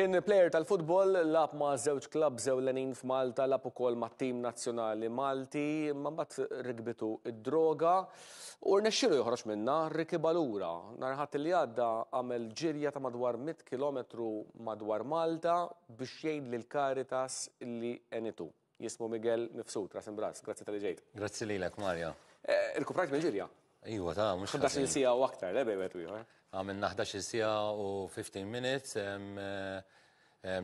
Kien plejer tal-futbol lab ma' żewġ klab żewlenin f'Malta lab ukoll ma' tim nazzjonali Malti ma' mbagħad rigbitu id-droga u rnexxielu joħroġ minna rikiba lura. Narħat li għadda għamel ġirja ta' madwar 100 km madwar Malta biex jgħid lil karitas li enitu. Jismu Miguel Mifsud, Rasim grazzi tal-ġejt. Grazzi lilek, Marja. Eh, Il-kuprajt mill-ġirja. Iwa, ta' mux. 11 sija u aktar, le bejbet u jħor. Għamilna 11 sija u 15 minutes.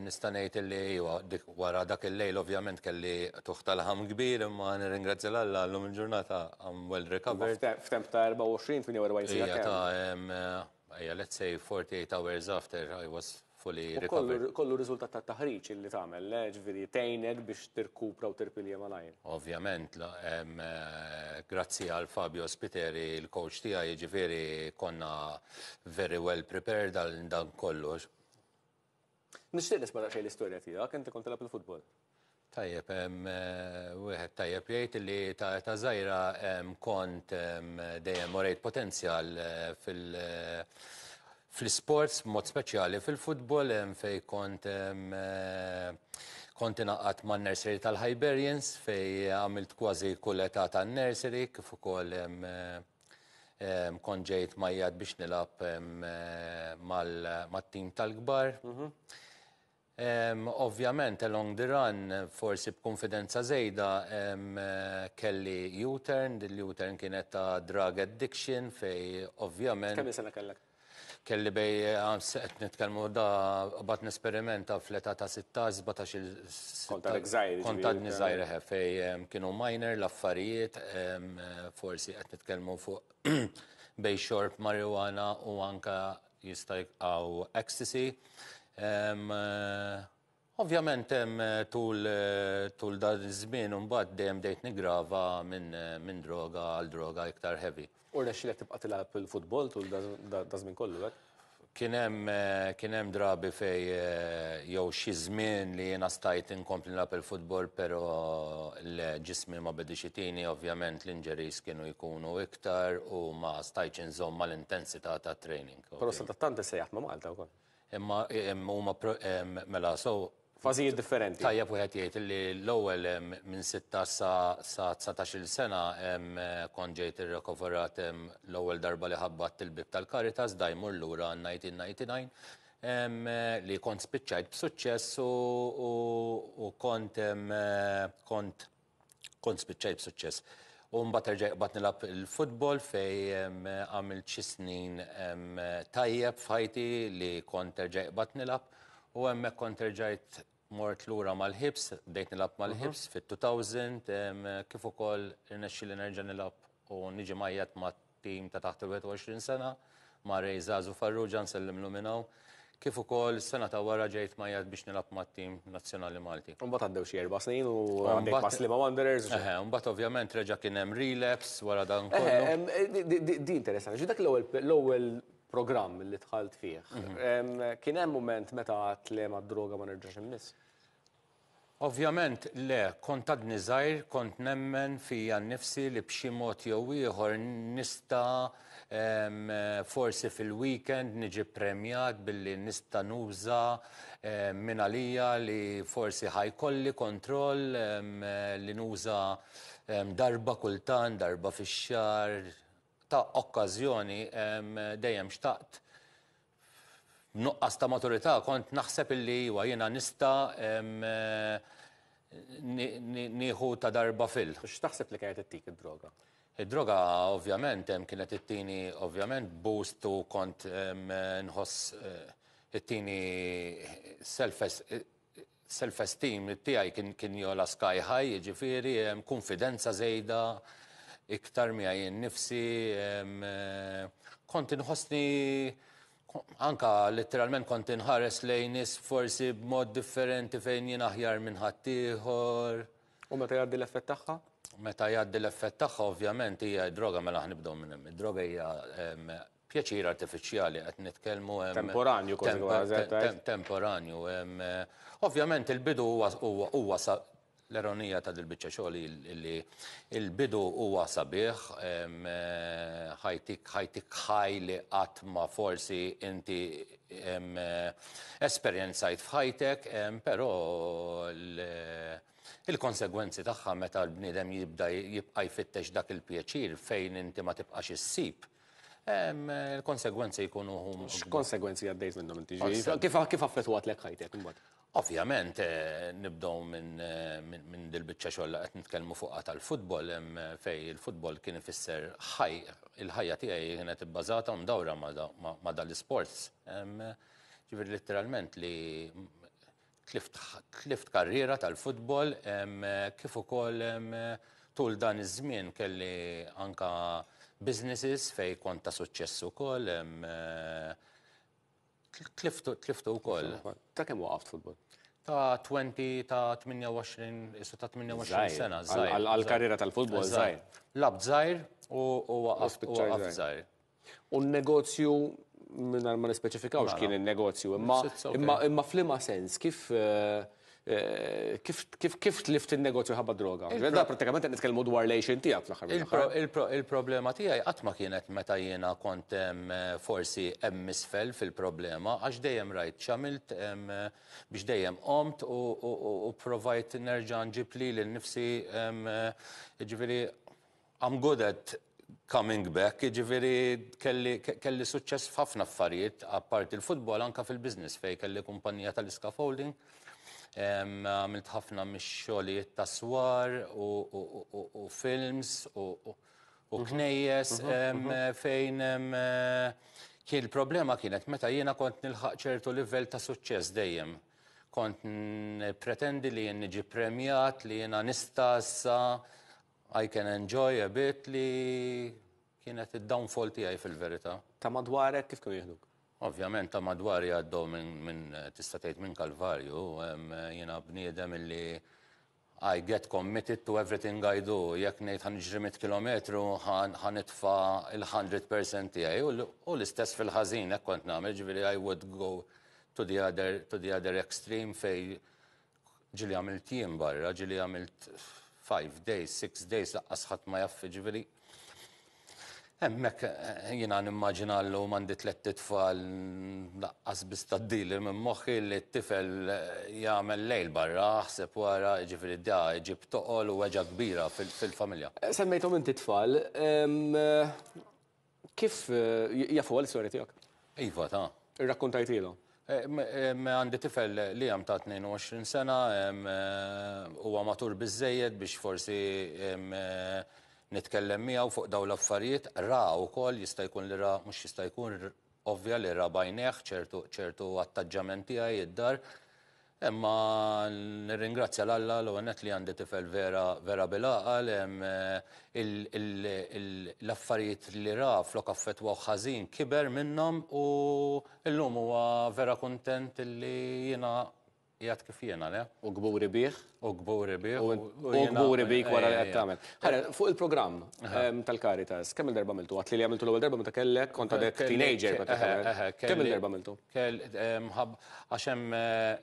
Nistanejt il li iwa, wara dak il-lejl ovvjament kelli tuħtal ħam kbir, ma nirringrazzja l-Alla l-lum il-ġurnata għam well recovered. F'temp ta' 24, 48 sija. Ija, ta' let's say 48 hours after I was fully recovered. Kollu rizultat ta' taħriġ illi tagħmel, eh, ġifieri tgħinek biex tirkupra u tirpilja malajr. Ovvjament, eh, grazzi għal Fabio Spiteri, il-coach tiegħi, ġifieri konna very well prepared għal dan kollu. Nixtieq nisma' daqsxejn l-istorja tiegħek, inti kont tilab il-futbol. Tajjeb, eh, wieħed tajjeb jgħid li ta' zaħira kont dejjem morejt potenzjal fil- fl-sports, mod speċjali fil-futbol, fej kont eh, kont inaqqat ma' nursery tal-Hyberians fej għamilt kważi kull età tal nursery kif ukoll eh, kont ġejt majjad biex nilab eh, mal-tim tal-kbar. Mhm. Ovvjament, along the run, forsi b'konfidenza zejda, kelli U-turn, l-U-turn kienet ta' drug addiction, fej ovvjament. Kemm sena kellek? kelli bej għet nitkelmu da bat nesperimenta fleta ta' 16, 17 xil. l-gżajr. Konta l-gżajr eh. eh, fej kienu minor, laffariet, eh, forsi għet nitkelmu fuq bej xorb marijuana u anka jistajk għaw ecstasy. Ovvjament hemm eh, tul eh, tul dan iż-żmien u mbagħad dejjem dejt nigrava minn eh, min droga għal droga iktar heavy. U rnexxilek tibqa' tilgħab il-futbol tul da żmien kollu hekk? Kien hemm kien hemm drabi fej jew xi żmien li jiena stajt inkompli nilab il-futbol, però l-ġismi ma bedix itini, ovvjament l-inġeris kienu jkunu iktar u ma stajtx inżomm mal-intensità ta' training. Però sa tant sejjaħt ma' Malta wkoll. Imma huma mela so fażijiet differenti. Tajjeb wieħed jgħid li l-ewwel minn 6 sa 19 sena kont ġejt rekoverat l-ewwel darba li ħabbat il-bib tal-Karitas dajmur lura 1999 li kont spiċċajt b'suċċess u kont kont kont spiċċajt b'suċċess. U mbagħad terġa' qbad nilab il-futbol fej għamil xi snin tajjeb f'ħajti li kont terġa' qbad nilab U għemmek konterġajt mort lura mal-hips, bdejt nilab mal-hips mhm. fit-2000, kif ukoll rnexxi li nerġa' nilab u niġi majjat ma' tim ta' taħt il-21 sena, ma' Rej Zazu Farrugia nsellim luminaw. Kif ukoll sena ta' wara ġejt majjat biex nilab ma' tim nazzjonali Malti. Mbagħad għaddew xi erba' snin u għandek ma' Wanderers. Eħe, eh, eh, mbagħad ovvjament reġa' kien hemm relapse wara dan eh, kollu. Di interessanti, ġi l-ewwel program li tħalt fih. Mhm. Kien hemm moment meta għat li ma droga ma nerġax immiss? Ovvjament, le, kont għad nizajr, kont nemmen fija nifsi li b'xi mod jew ieħor nista forsi fil-weekend niġi premjat billi nista nuża minn għalija li forsi ħajkolli kontroll li nuża darba kultan, darba fix-xar, ta' okkazjoni dejjem xtaqt nuqqas ta' maturità kont naħseb illi wa jiena nista nieħu ta' darba fil. X'taħseb li kienet ittik id-droga? Id-droga ovvjament hemm kienet ittini ovvjament boost u kont nħoss eh, ittini self-esteem tiegħi kien jola sky high, jiġifieri konfidenza żejda, iktar mi għajin nifsi, eh, konti nħosni anka letteralment konti nħares lejnis forsi b'mod differenti fejn jien aħjar minn ħaddieħor. U meta jgħaddi l-effett tagħha? Meta jgħaddi l-effett tagħha ovvjament hija droga mela ħnibdew minn hemm. Id-droga hija pjaċir artifiċjali qed nitkellmu temporanju kważi temporanju. Eh, ovvjament il-bidu huwa l-eronija ta' dil-bicċa xogħol li il-bidu huwa sabiħ, eh, ħajtik ħaj li qatt ma forsi inti eh, esperjenzajt f'ħajtek, però il-konsegwenzi tagħha meta l bnidem jibda jibqa' jfittex dak il pieċir fejn inti ma tibqax issib. Eh, il-konsegwenzi jkunu hum. X'konsegwenzi għaddejt minnhom inti ġi? Kif affettwat lek ħajtek imbagħad? Ovvjament, eh, nibdow minn eh, min, dil-bicċa xolla qed nitkellmu fuqha tal-futbol, eh, fej il-futbol kien ifisser ħaj, il-ħajja tiegħi kienet ibbażata mdawra ma dal-sports. Ġifier letteralment li klift karriera tal-futbol kif ukoll tul dan iż-żmien kelli anka businesses fej konta suċċess ukoll tliftu tliftu wkoll. Ta' kemm waqaft futbol? Ta' 20, ta' 28, issa ta' 28 sena. Għal-karriera tal-futbol, zaħir. Lab zaħir u waqaft zaħir. U n-negozju minn ma nispeċifikawx mela. kien il-negozju, imma imma flima sens, kif eh, Eh, kif tlift il-negozju ħabba droga? Da pratikament qed nitkellmu dwar lejxin tiegħek fl-aħħar. Il-problema tiegħi qatt ma kienet meta jiena kont eh, forsi hemm fil-problema għax dejjem rajt xamilt eh, biex dejjem omt u provajt nerġa' nġib li lil nifsi ġifieri I'm good at coming back, ġiviri kelli, kelli suċċess f'ħafna affarijiet, apparti il-futbol anka fil-biznis fej kelli kumpanija tal-iskafolding għamilt ħafna mix-xogħlijiet ta' swar u films u mhm. knejjes mhm, mhm. fejn kien il-problema kienet meta jiena kont nilħaq ċertu livell ta' suċċess dejjem. Kont pretendi li jien niġi premjat, li jiena nistassa, I can enjoy a bit li kienet id-downfall tiegħi fil-verità. Ta' madwarek kif kienu jieħduk? Ovvjament ta' madwar jaddu minn tista' tgħid minn Kalvarju, jiena bniedem illi I get committed to everything I do. Jekk ngħid ħanġri mit kilometru ħanitfa il-100% tiegħi u l-istess fil ħazin hekk kont nagħmel, ġifieri I would go to the other to the other extreme fej ġili għamil jien barra, ġili għamil 5 days, 6 days, laqqas ħadd ma jaffi ġifieri Emmek eh, jina n-immagina l mandi tlet tfal laqqas bista d-dili minn moħi li t-tifel eh, jgħamil lejl barra, ħseb wara ġifir id-dja ġib toqol u weġa kbira fil-familja. Eh, Semmejtom t tfal, kif jafu għal s-sori tijak? Iva, ta' Me Għandi tifel li għam ta' 22 sena, huwa matur bizzejed biex forsi nitkellem miegħu fuq daw l-affarijiet ra wkoll jista' jkun li ra mhux jista' jkun ovvja li ra bajneħ ċertu ċertu attaġġamenti għaj id-dar. Imma nirringrazzja l-Alla l għanet li għandi tifel vera vera bil-aqal eh, l-affarijiet li ra flok affetwa ħażin kiber minnom u l-lum huwa vera kontent li jina jgħat kif jena, le? U gburi biħ. U gburi biħ. U gburi biħ għara eh, li eh, għattamel. Eh, Ħara, fuq il-program tal-Karitas, kemm il-darba miltu? Għat li li għamiltu l għal darba meta kellek, konta għadek teenager. Kemm il-darba miltu? Għaxem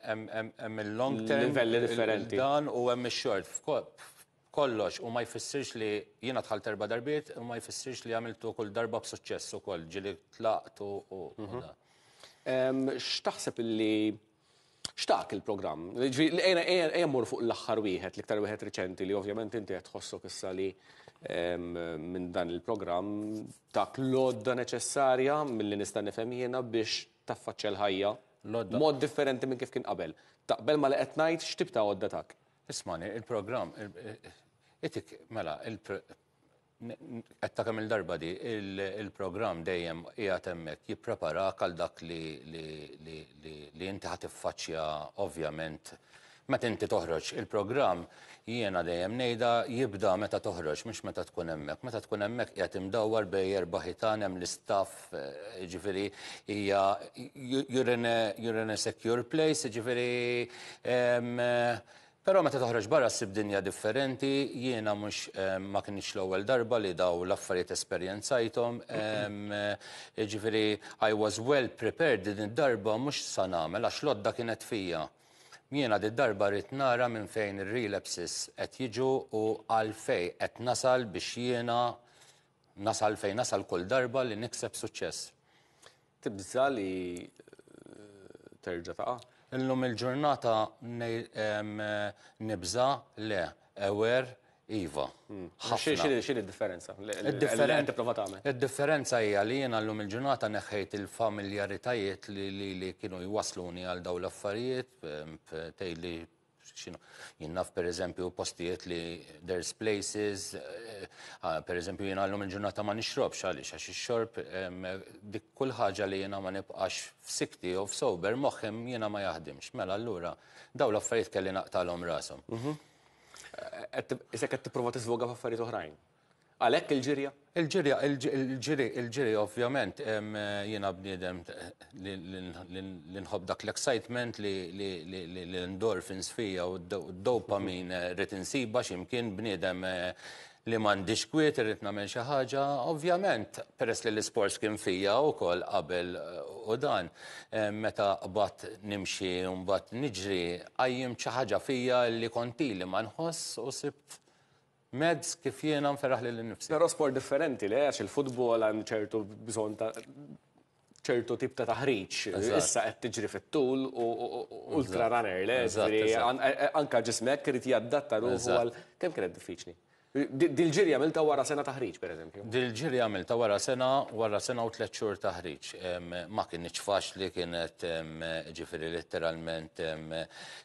hemm il-long term. Livelli differenti. Dan u hemm il-short. Kollox, u ma jfissirx li jiena tħal erba darbiet, u ma jfissirx li għamiltu kull darba b'suċċess ukoll, ġili tlaqtu u. Mhm. X'taħseb li Xtaq il-programm? Ejna jemmur fuq l-axħar wieħed, l-iktar wieħed reċenti li ovvjament inti qed tħossok issa li minn dan il-programm ta' lodda neċessarja mill-li nista' nifhem jiena biex taffaċċja l-ħajja mod differenti minn kif kien qabel. Taqbel ma li qed ngħid x'tib ta' għodda tak? Ismani, il program itik, mela, il-programm kam il-darba di, il-program dejjem jgħat emmek jiprepara għal dak li inti ħat faċċja ovvjament. Meta inti toħroġ il-program jiena dejjem nejda jibda meta toħroġ, mux meta tkun hemmhekk. Meta tkun hemmhekk qiegħed imdawwar bej erba' hemm l staff eh, ġifiri hija jurene in a secure place, ġifieri Pero meta toħroġ barra s dinja differenti, jiena mhux eh, ma kinitx l-ewwel darba li daw l-affarijiet esperjenzajthom. Eh, Ġifieri I was well prepared din id-darba mhux sanamel, nagħmel għax lodda kienet fija. Jiena di darba rrit nara minn fejn il relapses qed jiġu u għalfej qed nasal biex jiena nasal fejn nasal kull darba li nikseb suċċess. Tibżali eh, terġa' ta' Il-lum il-ġurnata nibza le, ewer, Iva. Hmm. Xini differenza? Il-differenza hija li jena l-lum il-ġurnata neħħejt il-familjaritajiet li kienu jwasluni għal daw l-affarijiet, tejli xinu, jinnaf per eżempju postijiet li there's places, eh, ah, per eżempju jina l-lum il-ġurnata ma nixrob xali, għax xorb dik kull ħagġa li jina ma nibqax f'sikti u f'sober moħem jina ma jaħdimx. Mela allura, daw l-affarijiet kelli naqta l naqtalhom rasom. Mhm. Eh, isek għed t qed tipprova tiżvoga f'affarijiet uħrajn? Għalek il-ġirja? Il-ġirja, il-ġiri, il ġirja ovvjament, eh, jena bniedem eh, l nħob dak l-excitement li l endorfins fija u d-dopamin rrit insiba ximkien bniedem eh, li man kwiet rrit namel xaħġa, ovvjament, peress li l-sports kien fija u kol qabel u dan, meta bat nimxi un bat nġri, għajjim xaħġa fija li konti li manħoss u sibt mezz kif jiena nferraħ lil nifsi. Però sport differenti le għax il-futbol għandu ċertu bżonn ta' ċertu tip ta' taħriġ. Issa qed tiġri fit-tul u ultra runner le, anka ġismek irid jaddatta ruħu għal kemm kienet diffiċli. Dil-ġiri għamilta wara sena taħriġ, per eżempju. Dil-ġiri għamilta wara sena, wara sena u tlet xhur taħriġ. Ma kienx faċli kienet ġifiri letteralment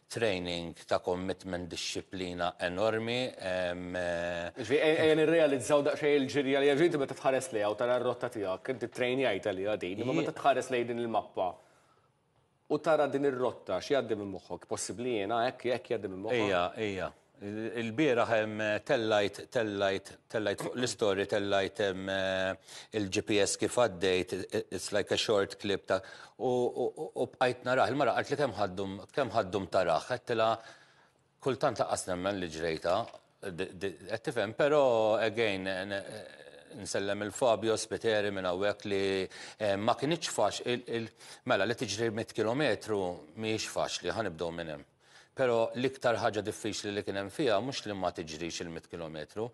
training ta' commitment, disciplina enormi. Ejjen e- e irrealizzaw daqxej il-ġiri għalija ġinti meta tħares li għaw tal-rotta tijak, inti trejni għajta li għadin, ma meta tħares li din il-mappa u tara din ir-rotta xi għaddi minn moħħok, possibbli jiena hekk hekk jgħaddi minn moħħok. Ejja, ejja. Il-bira hemm eh, tellajt, tellajt, tellajt fuq l-istorji, tellajt hemm eh, il-GPS kif għaddejt, it's like a short clip ta' u bqajt naraħ, il-mara għart li kemm ħaddum, kem ħaddum taraħ, għettila kultant laqqas nemmen li ġrejta, għettifem, pero again, eh, nsellem il-Fabio Spiteri minn għawek li ma kienieċ faċ, mela li tiġri 100 kilometru miex faċ li ħanibdow minn Pero l-iktar ħaġa diffiċli li kien hemm fiha mhux li ma tiġrix il-100 km,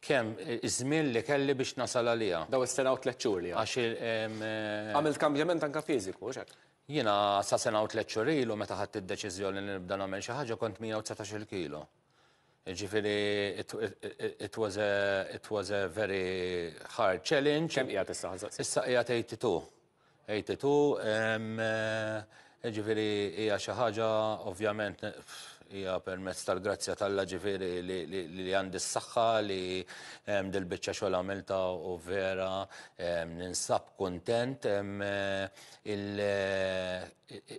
kemm iż-żmien li kelli biex nasal għalija. Daw is-sena u li. Għax il-għamil eh, kambjament anka fiziku, xek. Jiena sa sena u leċur ilu meta ħadd id-deċiżjoni li nibda nagħmel xi ħaġa kont 119 kilo. Ġifiri, it, was a, it was a very hard challenge. Kem ijat issa ħazza? Issa ijat 82. 82. Ġifiri, hija xi ħaġa ovvjament hija permezz tal-grazzja talla ġifiri li għandi s-saxħa li dil biċċa xogħol għamilta u vera ninsab hemm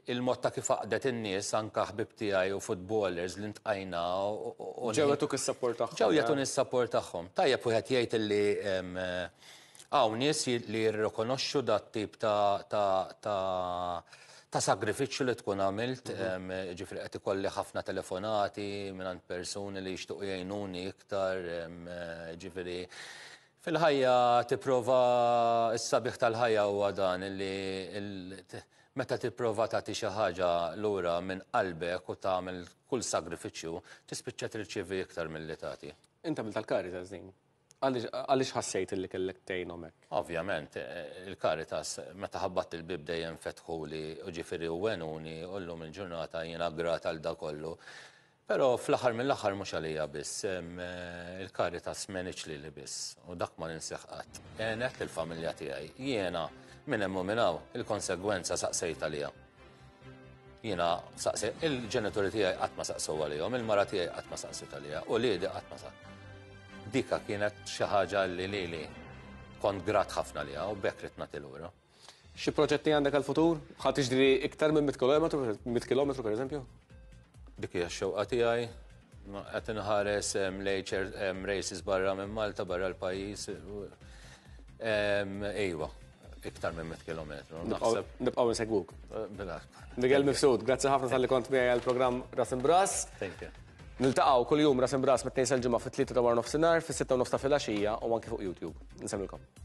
il-mod ta' kif aqdet in-nies anke ħbib tiegħi u footballers li ntqajna u ġewwetuk is-support tagħhom. Ġew Ġewwetun is-support tagħhom. Tajjeb wieħed jgħid illi hawn nies li jirrikonoxxu dat tip ta' ta' sagrifiċċju li tkun għamilt, mhm. ġifri qed ikolli ħafna telefonati minn għand persuni li jishtuq jgħinuni iktar, ġifri fil-ħajja tipprova s-sabiħ tal-ħajja huwa dan illi meta tipprova tagħti xi ħaġa lura minn qalbek u tagħmel kull sagrifiċċju tispiċċa rċivi iktar mill litati tagħti. Inta mill tal-kari ta' għalix ħassejt li kellek tejn Ovvjament, eh, il-karitas, meta ħabbat il-bib dejjem fetħu li uġifiri u għenuni, ullu il-ġurnata jina grata għal da kollu. Pero fl-axar mill-axar mux għalija biss, eh, il-karitas meniċ li li biss, u dak ma ninseħqat. Enet il familja tijaj, jiena minn emmu minnaw il-konsegwenza saqsejt għalija. Jiena saqsejt, il-ġenituri tijaj għatma saqsu għalija, il-mara tijaj għatma saqsejt għalija, u li di għatma saqsejt dika kienet xaħġa li li li kont grat ħafna li għaw, bekk rid nagħti għura Xi proġetti għandek għal-futur? Ħadd iġdiri iktar minn 100 km, 100 km pereżempju? Dik hija x-xewqa tiegħi. Qed inħares lejċer races barra minn Malta, barra l-pajjiż. Ejwa, iktar minn 100 km. Nibqgħu insegwuk. Eh, Miguel Mifsud, grazzi ħafna tal-li kont miegħi għal programm Ras Bras. Thank you. Niltaqaw kull jum ras bras mit-tnejn sal-ġimgħa fit-3 ta' war nofsinhar, fis-6 u nofs ta' filgħaxija u anke fuq YouTube. Nsemmilkom.